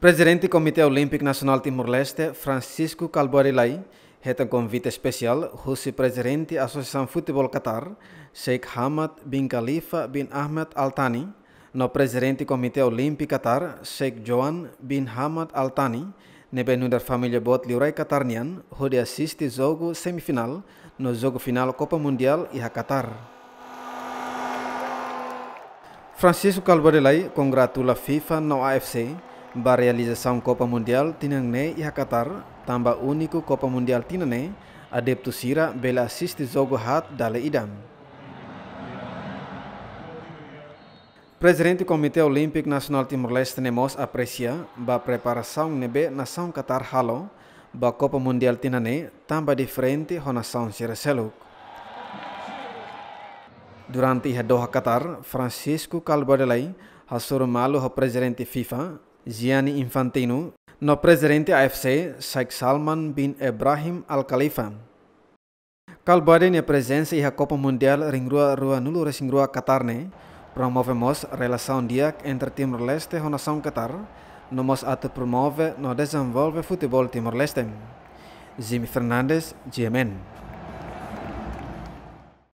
Presidente do Comitê Olímpico Nacional Timor-Leste, Francisco Calborilay, reta convite especial, russo presidente da Associação Futebol Qatar, Sheikh Hamad bin Khalifa bin Ahmed Al-Thani, no presidente do Comitê Olímpico Qatar, Sheikh Joan bin Hamad Al-Thani, nebenu da família Bot Liurai Qatarnian, onde assiste jogo semifinal no jogo final Copa Mundial e a Qatar. Francisco Calborilay congratula FIFA no AFC ba realização Copa Mundial tinangne e Qatar tamba uniku Copa Mundial tinanne adepto sira bela assist jogo hat dale idam. Presidente Komite Olimpik Nasional Nacional Timor-Leste Nemos aprecia ba preparação nebe nação Qatar halo ba Copa Mundial tinanne tamba diferente ho nação sira seluk. Durante a Doha Qatar, Francisco Calbadelay, Hassur Malu, presidente FIFA, Gianni Infantino, no presidente AFC, Sheikh Salman bin Ibrahim Al Khalifa. Kal Biden é e Copa Mundial ringrua rua nulo resingrua Qatar ne, promovemos relação dia entre Timor-Leste e nação Qatar, nomos atu promove no desenvolve futebol Timor-Leste. Jimmy Fernandez, GMN.